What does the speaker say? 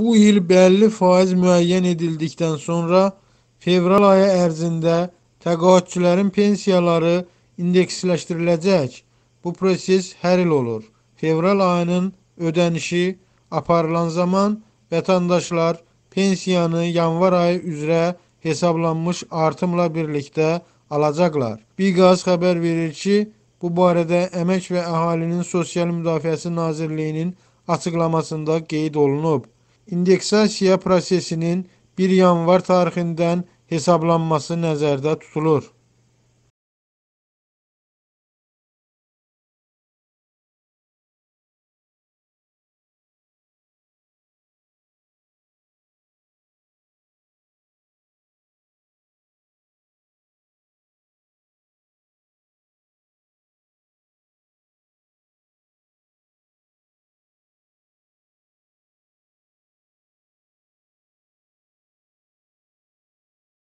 Bu il bəlli faiz müəyyən edildikdən sonra fevral ayı ərzində təqaüdçülərin pensiyaları indeksləşdiriləcək. Bu proses hər il olur. Fevral ayının ödənişi aparılan zaman vətəndaşlar pensiyanı yanvar ayı üzrə hesablanmış artımla birlikdə alacaqlar. Biqaz xəbər verir ki, bu barədə Əmək və Əhalinin Sosial Müdafiəsi Nazirliyinin açıqlamasında qeyd olunub. indeksasiya prosesinin 1 yanvar tarixindən hesablanması nəzərdə tutulur.